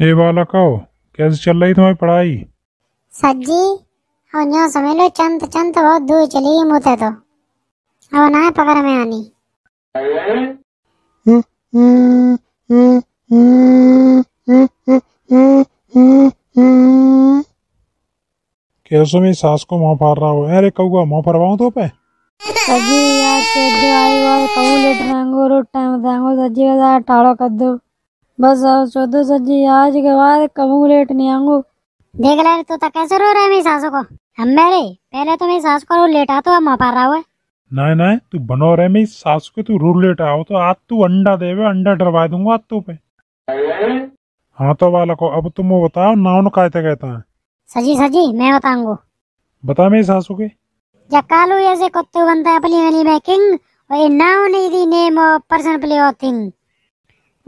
ए बालक आओ कैसे चल रही तुम्हारी पढ़ाई सर जी अब यो समझ लो चंद चंद बहुत दूर चली गई मुझे तो अब ना है पकड़ में आनी हम्म, हम्म, हम्म, कैसे मेरी सास को मुंह फाड़ रहा हो अरे कौआ मुंह फरवाऊं तो पे सजी यार से दवाई आई वाल कहूं लेट रंगो रोट टाइम दांगो सजी का टाड़ो कर दो बस और चौदह सौ जी आज के बाद कबू लेट नहीं आऊंगो देख ले तो कैसे रो रहे मेरी सासू को हम मेरे पहले तो मेरी सास को लेट आ तो हम पा रहा हुआ नहीं नहीं तू बनो रहे मेरी सास को तू रू लेट आओ तो आज तू अंडा देवे अंडा डरवा दूंगा आज तू पे हाँ तो बालको अब तुम बताओ नाउन कायते कहता है सजी सजी मैं बताऊंगो बता मेरी सासू के जब कालू ऐसे कुत्ते बनता है अपनी वाली में किंग और noun is the name of person place of thing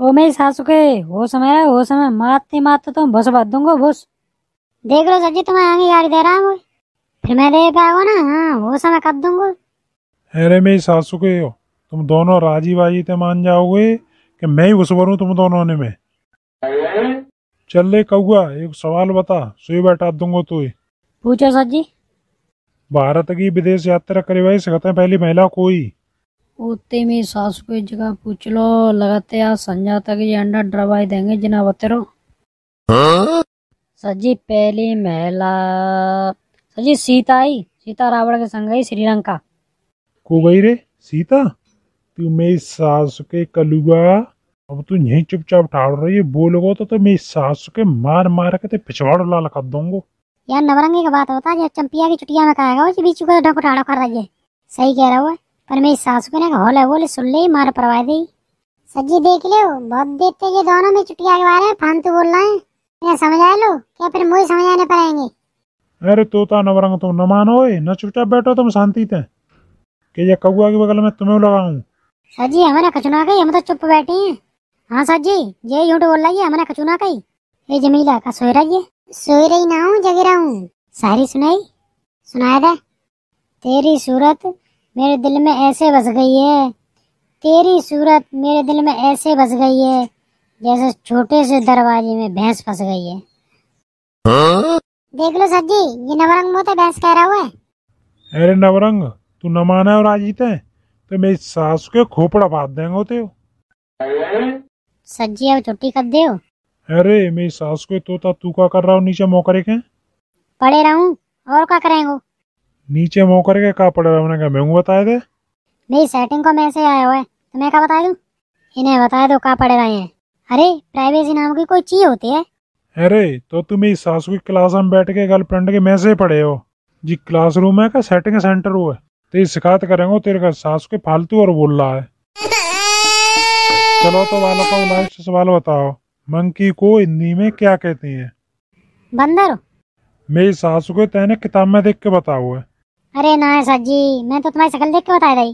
ओ मेरी सासू के होश में रहे होश मात मारते मारते तुम भस भर दूंगा बस देख लो सर जी तुम्हें आगे गाड़ी दे रहा हूँ फिर मैं दे पाऊंगा ना हाँ वो समय कर दूंगा अरे मेरी सासू के हो तुम दोनों राजी बाजी ते मान जाओगे कि मैं ही उस भरू तुम दोनों ने में चल ले कौआ एक सवाल बता सुई बैठा दूंगा तू पूछो सर जी भारत की विदेश यात्रा करवाई सकते पहली महिला कोई ओते सास को जगह पूछ लो लगाते आ संजा तक ये अंडा डरवाई देंगे जना बतेरो सजी पहली महिला सजी सीता आई सीता रावण के संग गई श्रीलंका को गई रे सीता तू मेरी सास के कलुगा अब तू यही चुपचाप ठाड़ रही है बोलोगो तो, तो मेरी सास के मार मार के पिछवाड़ लाल कर दूंगो यार नवरंगी का बात होता है चंपिया की चुटिया में खाएगा बीच को तो कर रही है सही कह रहा हुआ पर मेरी सासू के ना होले बोले सुन ले मार परवा दी सज्जी देख लियो बहुत देर देखते ये दोनों में चुटिया के बारे में फालतू बोल रहे हैं समझा लो क्या फिर मुझे समझाने पड़ेंगे अरे तोता नवरंग तुम न मानो न चुपचाप बैठो तुम शांति से कि ये कौआ के बगल में तुम्हें लगाऊं सजी जी हमें ना कचुना गई हम तो चुप बैठे हैं हाँ सर जी ये यूं तो बोल रही है हमें ना कचुना गई ये जमीला का सोए रही है सोए रही ना हूँ जगी रहा हूँ सारी सुनाई सुनाया था तेरी सूरत मेरे दिल में ऐसे बस गई है तेरी सूरत मेरे दिल में ऐसे बस गई है जैसे छोटे से दरवाजे में भैंस फंस गई है हाँ? देख लो सर जी ये नवरंग मोते भैंस कह रहा हुआ है अरे नवरंग तू न माना और आज जीते तो मेरी सास के खोपड़ा बांध देंगे होते हो सर अब छुट्टी कर दे अरे मेरी सास को तोता तू का कर रहा हूँ नीचे मौका के पड़े रहूं और क्या करेंगे नीचे मुँह करके कहा पड़े रहा है मैंने मैं बताया थे नहीं सेटिंग को मैसेज आया हुआ है तो मैं क्या बता दूँ इन्हें बता दो कहा पड़े रहे हैं अरे प्राइवेसी नाम की कोई चीज होती है अरे तो तुम इस सासू की क्लास में बैठ के गर्लफ्रेंड के मैसेज पढ़े हो जी क्लासरूम है का सेटिंग सेंटर हुआ है तो ये शिकायत करेंगे तेरे का सास के फालतू और बोल रहा है चलो तो वालों बालकों लास्ट सवाल बताओ मंकी को हिंदी में क्या कहते हैं बंदर मेरी सासू को तैने किताब में देख के बताओ है अरे ना साहब जी मैं तो तुम्हारी शकल देख के बताया रही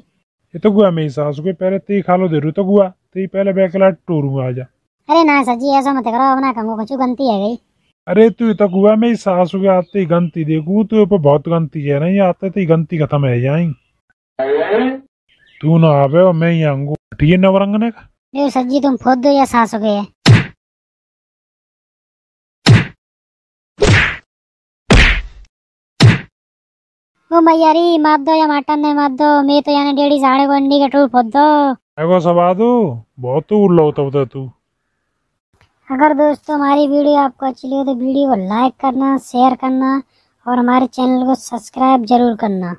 ये तो गुआ मेरी सासू के पहले तेरी खालो दे रू तो गुआ तेरी पहले बेकला टोरू आजा अरे ना साहब जी ऐसा मत करो अपना कंगो कचू गंती है गई अरे तू तो गुआ मेरी सासू के आते ही गंती देखू तू ऊपर बहुत गंती है नहीं आते तो गंती खत्म है जाई तू ना आवे और मैं ही आऊंगा ठीक है नवरंगने का साहब जी तुम फोद या सासू के है ओ मैया रे मात दो या माटन ने मात दो मैं तो याने डेढ़ी साढ़े बंडी के टूट फोद दो एगो बहुत तू उल्ला होता होता तू अगर दोस्तों हमारी वीडियो आपको अच्छी लगे तो वीडियो को लाइक करना शेयर करना और हमारे चैनल को सब्सक्राइब जरूर करना